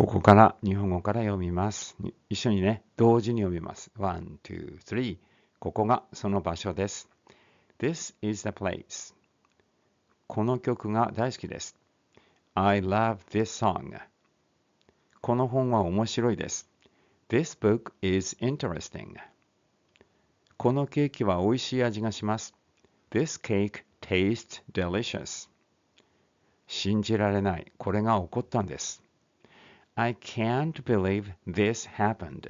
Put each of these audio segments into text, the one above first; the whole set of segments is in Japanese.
ここから日本語から読みます。一緒にね、同時に読みます。123ここがその場所です。This is the place. この曲が大好きです。I love this song. この本は面白いです。This book is interesting. このケーキは美味しい味がします。This cake tastes delicious. 信じられない。これが起こったんです。I can't believe this happened.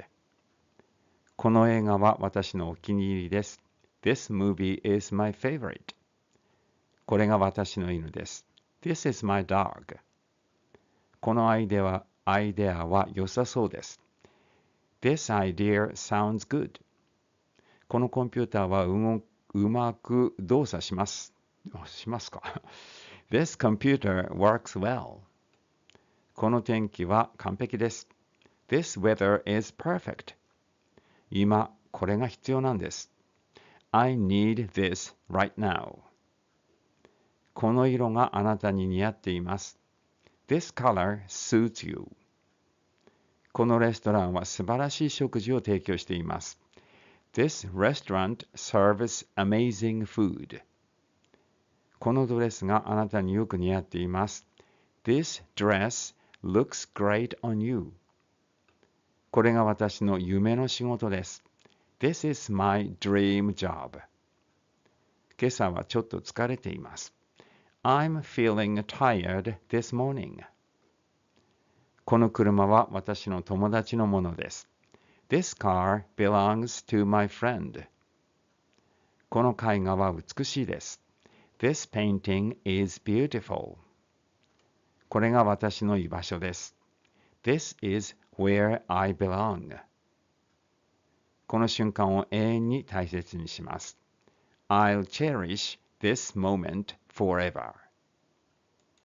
この映画は私のお気に入りです。This movie is my favorite. これが私の犬です。This is my dog. このアイデアはアイデアは良さそうです。This idea sounds good. このコンピューターはうまく動作します。しますか ?This computer works well. この天気は完璧です。This weather is perfect. 今、これが必要なんです。I need this right now. この色があなたに似合っています。This color suits you. このレストランは素晴らしい食事を提供しています。This restaurant serves amazing food. このドレスがあなたによく似合っています。This dress looks great on you. これが私の夢の仕事です。This is my dream job. 今朝はちょっと疲れています。I'm feeling tired this morning. この車は私の友達のものです。This car belongs to my friend. この絵画は美しいです。This painting is beautiful. これが私の居場所です。This is where I belong. この瞬間を永遠に大切にします。I'll cherish this moment forever.